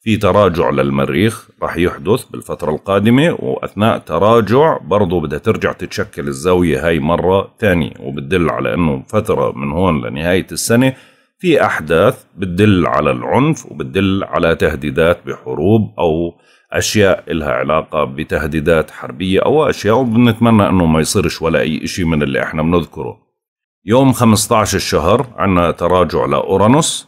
في تراجع للمريخ راح يحدث بالفترة القادمة وأثناء تراجع برضه بدها ترجع تتشكل الزاوية هاي مرة ثانية وبتدل على أنه فترة من هون لنهاية السنة في أحداث بتدل على العنف وبتدل على تهديدات بحروب أو أشياء إلها علاقة بتهديدات حربية أو أشياء وبنتمنى أنه ما يصيرش ولا أي إشي من اللي إحنا بنذكره يوم 15 الشهر عنا تراجع لأورانوس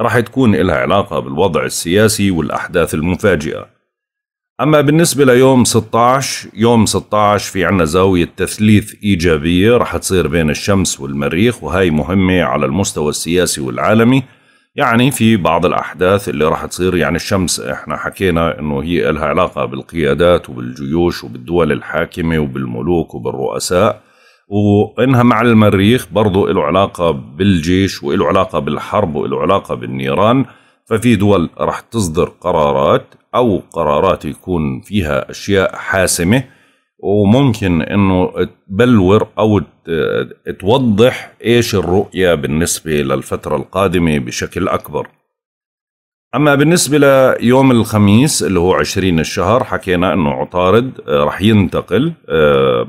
راح تكون إلها علاقة بالوضع السياسي والأحداث المفاجئة أما بالنسبة ليوم 16 يوم 16 في عنا زاوية تثليث إيجابية رح تصير بين الشمس والمريخ وهي مهمة على المستوى السياسي والعالمي يعني في بعض الأحداث اللي رح تصير يعني الشمس إحنا حكينا إنه هي إلها علاقة بالقيادات وبالجيوش وبالدول الحاكمة وبالملوك وبالرؤساء وانها مع المريخ برضو له علاقة بالجيش وله علاقة بالحرب وله علاقة بالنيران ففي دول رح تصدر قرارات أو قرارات يكون فيها أشياء حاسمة وممكن انه تبلور او توضح ايش الرؤيه بالنسبه للفتره القادمه بشكل اكبر. اما بالنسبه ليوم الخميس اللي هو 20 الشهر حكينا انه عطارد آه، رح ينتقل آه،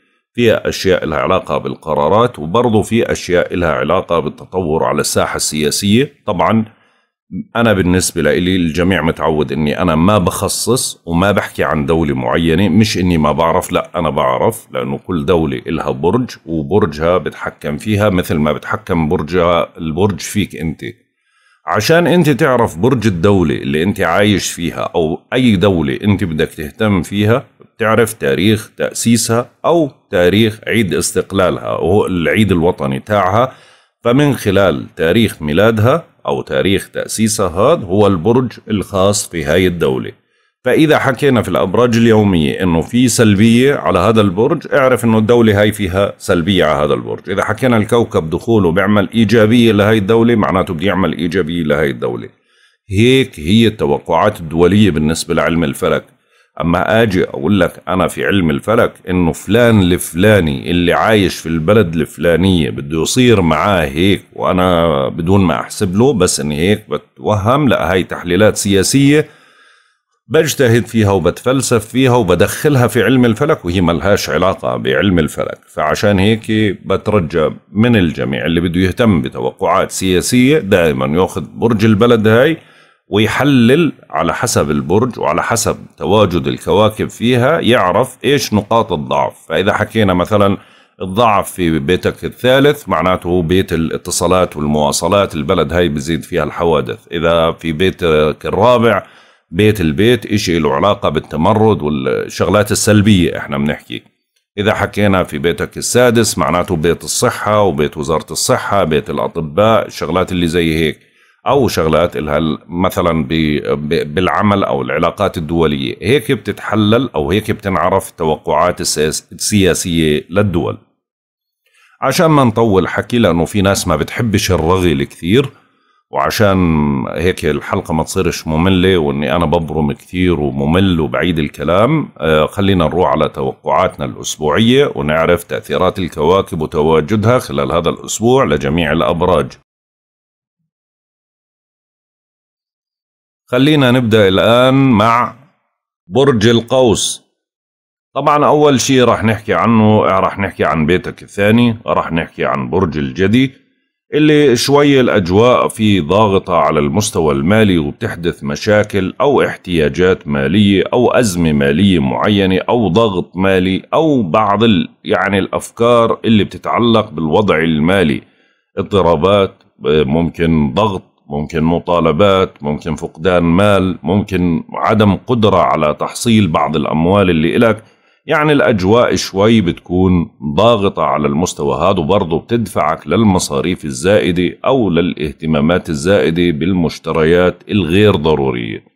في أشياء لها علاقة بالقرارات وبرضه في أشياء لها علاقة بالتطور على الساحة السياسية طبعا أنا بالنسبة لي الجميع متعود أني أنا ما بخصص وما بحكي عن دولة معينة مش أني ما بعرف لا أنا بعرف لأنه كل دولة إلها برج وبرجها بتحكم فيها مثل ما بتحكم برجها البرج فيك أنت عشان انت تعرف برج الدولة اللي انت عايش فيها او اي دولة انت بدك تهتم فيها تعرف تاريخ تأسيسها أو تاريخ عيد استقلالها وهو العيد الوطني تاعها فمن خلال تاريخ ميلادها أو تاريخ تأسيسها هذا هو البرج الخاص في هاي الدولة فإذا حكينا في الأبراج اليومية إنه في سلبية على هذا البرج اعرف إنه الدولة هاي فيها سلبية على هذا البرج إذا حكينا الكوكب دخوله بيعمل إيجابية لهاي الدولة معناته بده يعمل إيجابية لهاي الدولة هيك هي التوقعات الدولية بالنسبة لعلم الفلك اما اجي اقول لك انا في علم الفلك انه فلان الفلاني اللي عايش في البلد الفلانيه بده يصير معاه هيك وانا بدون ما احسب له بس اني هيك بتوهم لا هاي تحليلات سياسيه بجتهد فيها وبتفلسف فيها وبدخلها في علم الفلك وهي ملهاش علاقه بعلم الفلك فعشان هيك بترجى من الجميع اللي بده يهتم بتوقعات سياسيه دائما ياخذ برج البلد هاي ويحلل على حسب البرج وعلى حسب تواجد الكواكب فيها يعرف ايش نقاط الضعف فاذا حكينا مثلا الضعف في بيتك الثالث معناته بيت الاتصالات والمواصلات البلد هاي بزيد فيها الحوادث إذا في بيتك الرابع بيت البيت إشي له علاقة بالتمرد والشغلات السلبية إحنا بنحكي إذا حكينا في بيتك السادس معناته بيت الصحة وبيت وزارة الصحة بيت الأطباء الشغلات اللي زي هيك او شغلات الها مثلا بالعمل او العلاقات الدوليه هيك بتتحلل او هيك بتنعرف توقعات السياسيه للدول عشان ما نطول حكي لانه في ناس ما بتحبش الرغي الكثير وعشان هيك الحلقة ما تصيرش مملة واني انا ببرم كثير وممل وبعيد الكلام آه، خلينا نروح على توقعاتنا الاسبوعية ونعرف تأثيرات الكواكب وتواجدها خلال هذا الاسبوع لجميع الابراج خلينا نبدأ الآن مع برج القوس طبعا أول شيء رح نحكي عنه رح نحكي عن بيتك الثاني رح نحكي عن برج الجدي اللي شوي الأجواء فيه ضاغطة على المستوى المالي وبتحدث مشاكل أو احتياجات مالية أو أزمة مالية معينة أو ضغط مالي أو بعض ال يعني الأفكار اللي بتتعلق بالوضع المالي اضطرابات آه، ممكن ضغط ممكن مطالبات ممكن فقدان مال ممكن عدم قدرة على تحصيل بعض الأموال اللي إلك يعني الأجواء شوي بتكون ضاغطة على المستوى هذا وبرضه بتدفعك للمصاريف الزائدة أو للاهتمامات الزائدة بالمشتريات الغير ضرورية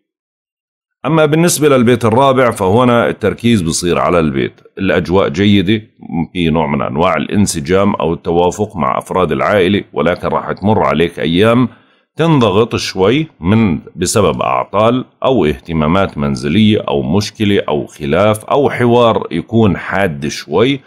أما بالنسبة للبيت الرابع فهنا التركيز بصير على البيت الأجواء جيدة في نوع من أنواع الانسجام أو التوافق مع أفراد العائلة ولكن راح تمر عليك أيام تنضغط شوي من بسبب أعطال أو اهتمامات منزلية أو مشكلة أو خلاف أو حوار يكون حاد شوي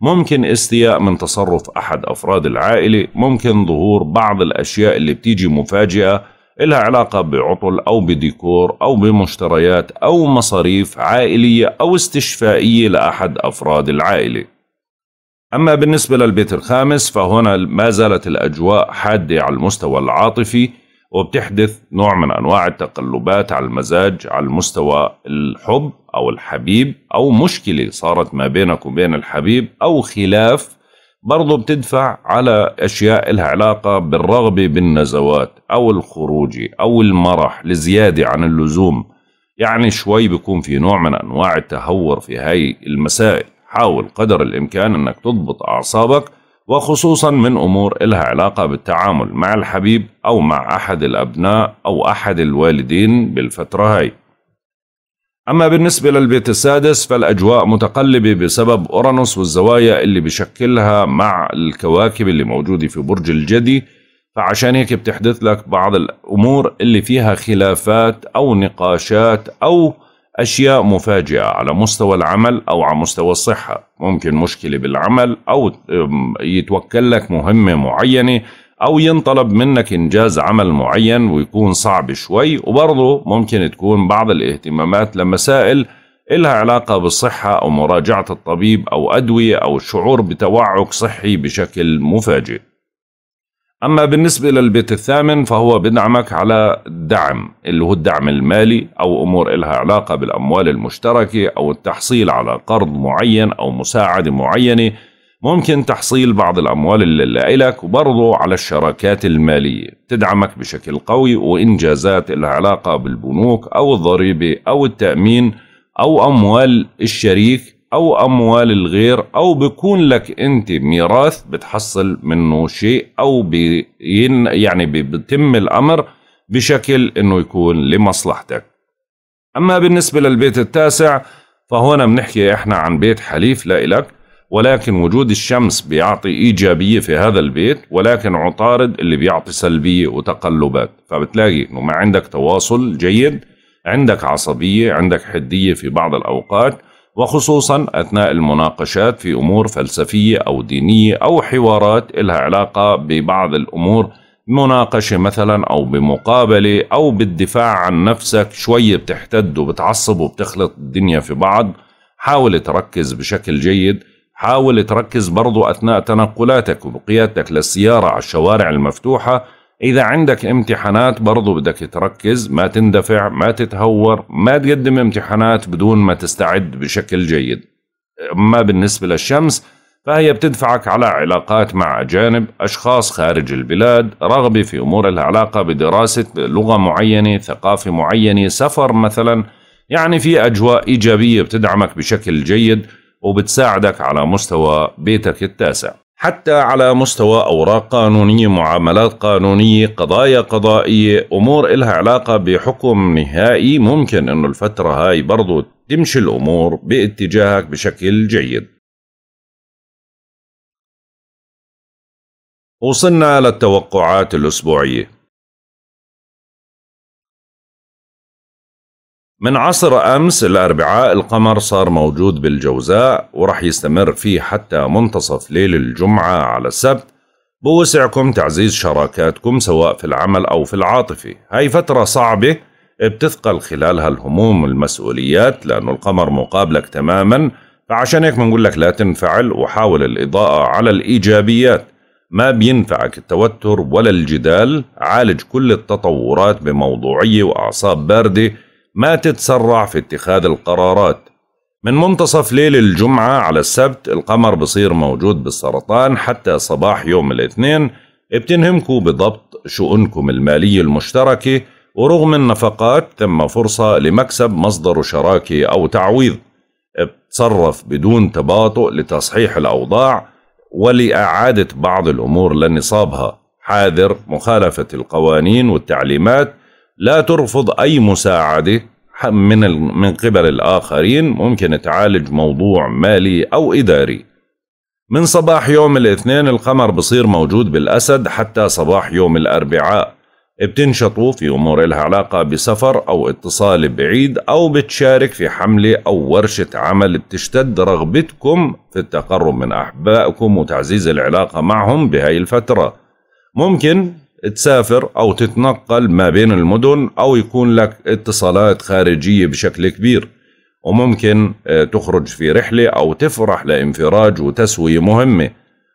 ممكن استياء من تصرف أحد أفراد العائلة ممكن ظهور بعض الأشياء اللي بتيجي مفاجئة إلها علاقة بعطل أو بديكور أو بمشتريات أو مصاريف عائلية أو استشفائية لأحد أفراد العائلة أما بالنسبة للبيت الخامس فهنا ما زالت الأجواء حادة على المستوى العاطفي وبتحدث نوع من أنواع التقلبات على المزاج على المستوى الحب أو الحبيب أو مشكلة صارت ما بينك وبين الحبيب أو خلاف برضو بتدفع على أشياء لها علاقة بالرغبة بالنزوات أو الخروج أو المرح لزيادة عن اللزوم يعني شوي بيكون في نوع من أنواع التهور في هاي المسائل حاول قدر الإمكان أنك تضبط أعصابك وخصوصا من أمور إلها علاقة بالتعامل مع الحبيب أو مع أحد الأبناء أو أحد الوالدين بالفترة هاي أما بالنسبة للبيت السادس فالأجواء متقلبة بسبب أورانوس والزوايا اللي بشكلها مع الكواكب اللي موجودة في برج الجدي فعشان هيك بتحدث لك بعض الأمور اللي فيها خلافات أو نقاشات أو أشياء مفاجئة على مستوى العمل أو على مستوى الصحة ممكن مشكلة بالعمل أو يتوكل لك مهمة معينة أو ينطلب منك إنجاز عمل معين ويكون صعب شوي وبرضه ممكن تكون بعض الاهتمامات لمسائل إلها علاقة بالصحة أو مراجعة الطبيب أو أدوية أو الشعور بتوعك صحي بشكل مفاجئ أما بالنسبة للبيت الثامن فهو بدعمك على الدعم اللي هو الدعم المالي أو أمور إلها علاقة بالأموال المشتركة أو التحصيل على قرض معين أو مساعدة معينة ممكن تحصيل بعض الأموال اللي لك وبرضه على الشراكات المالية تدعمك بشكل قوي وإنجازات إلها علاقة بالبنوك أو الضريبة أو التأمين أو أموال الشريك او اموال الغير او بكون لك انت ميراث بتحصل منه شيء او بين يعني بيتم الامر بشكل انه يكون لمصلحتك اما بالنسبه للبيت التاسع فهنا بنحكي احنا عن بيت حليف لإلك ولكن وجود الشمس بيعطي إيجابية في هذا البيت ولكن عطارد اللي بيعطي سلبية وتقلبات فبتلاقي إنه ما عندك تواصل جيد عندك عصبية عندك حدية في بعض الأوقات وخصوصا أثناء المناقشات في أمور فلسفية أو دينية أو حوارات إلها علاقة ببعض الأمور مناقشة مثلا أو بمقابلة أو بالدفاع عن نفسك شوية بتحتد وبتعصب وبتخلط الدنيا في بعض حاول تركز بشكل جيد حاول تركز برضو أثناء تنقلاتك وبقيادتك للسيارة على الشوارع المفتوحة إذا عندك امتحانات برضو بدك تركز ما تندفع ما تتهور ما تقدم امتحانات بدون ما تستعد بشكل جيد أما بالنسبة للشمس فهي بتدفعك على علاقات مع أجانب أشخاص خارج البلاد رغبة في أمور العلاقة بدراسة لغة معينة ثقافة معينة سفر مثلا يعني في أجواء إيجابية بتدعمك بشكل جيد وبتساعدك على مستوى بيتك التاسع حتى على مستوى أوراق قانونية معاملات قانونية قضايا قضائية أمور إلها علاقة بحكم نهائي ممكن أنه الفترة هاي برضو تمشي الأمور باتجاهك بشكل جيد وصلنا للتوقعات الأسبوعية من عصر أمس الأربعاء القمر صار موجود بالجوزاء ورح يستمر فيه حتى منتصف ليل الجمعة على السبت بوسعكم تعزيز شراكاتكم سواء في العمل أو في العاطفة هاي فترة صعبة بتثقل خلالها الهموم والمسؤوليات لأنه القمر مقابلك تماما فعشان هيك بنقول لك لا تنفعل وحاول الإضاءة على الإيجابيات ما بينفعك التوتر ولا الجدال عالج كل التطورات بموضوعية وأعصاب باردة ما تتسرع في اتخاذ القرارات من منتصف ليل الجمعة على السبت القمر بصير موجود بالسرطان حتى صباح يوم الاثنين بتنهمكوا بضبط شؤونكم المالية المشتركة ورغم النفقات تم فرصة لمكسب مصدر شراكة أو تعويض بتصرف بدون تباطؤ لتصحيح الأوضاع ولإعادة بعض الأمور لنصابها حاذر مخالفة القوانين والتعليمات لا ترفض أي مساعدة من من قبل الآخرين ممكن تعالج موضوع مالي أو إداري من صباح يوم الاثنين القمر بصير موجود بالأسد حتى صباح يوم الأربعاء بتنشطوا في أمور لها علاقة بسفر أو اتصال بعيد أو بتشارك في حملة أو ورشة عمل بتشتد رغبتكم في التقرب من أحبائكم وتعزيز العلاقة معهم بهاي الفترة ممكن تسافر أو تتنقل ما بين المدن أو يكون لك اتصالات خارجية بشكل كبير وممكن آه، تخرج في رحلة أو تفرح لانفراج وتسوية مهمة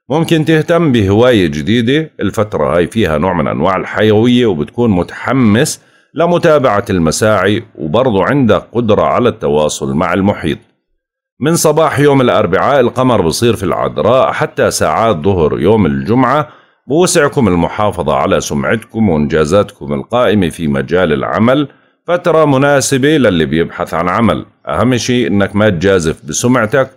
ممكن تهتم بهواية جديدة الفترة هاي فيها نوع من أنواع الحيوية وبتكون متحمس لمتابعة المساعي وبرضو عندك قدرة على التواصل مع المحيط من صباح يوم الأربعاء القمر بصير في العذراء حتى ساعات ظهر يوم الجمعة بوسعكم المحافظة على سمعتكم وإنجازاتكم القائمة في مجال العمل فترة مناسبة للي بيبحث عن عمل أهم شيء أنك ما تجازف بسمعتك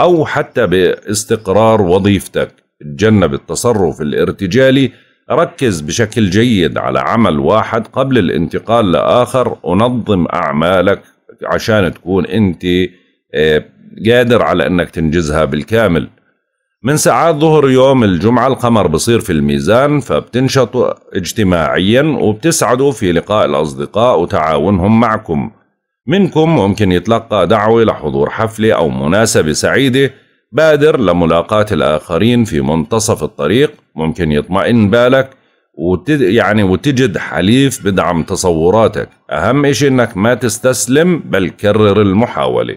أو حتى باستقرار وظيفتك تجنب التصرف الارتجالي ركز بشكل جيد على عمل واحد قبل الانتقال لآخر ونظم أعمالك عشان تكون أنت آه، قادر على أنك تنجزها بالكامل من ساعات ظهر يوم الجمعة القمر بصير في الميزان فبتنشطوا اجتماعيا وبتسعدوا في لقاء الأصدقاء وتعاونهم معكم منكم ممكن يتلقى دعوة لحضور حفلة أو مناسبة سعيدة بادر لملاقاة الآخرين في منتصف الطريق ممكن يطمئن بالك وتد يعني وتجد حليف بدعم تصوراتك أهم إشي أنك ما تستسلم بل كرر المحاولة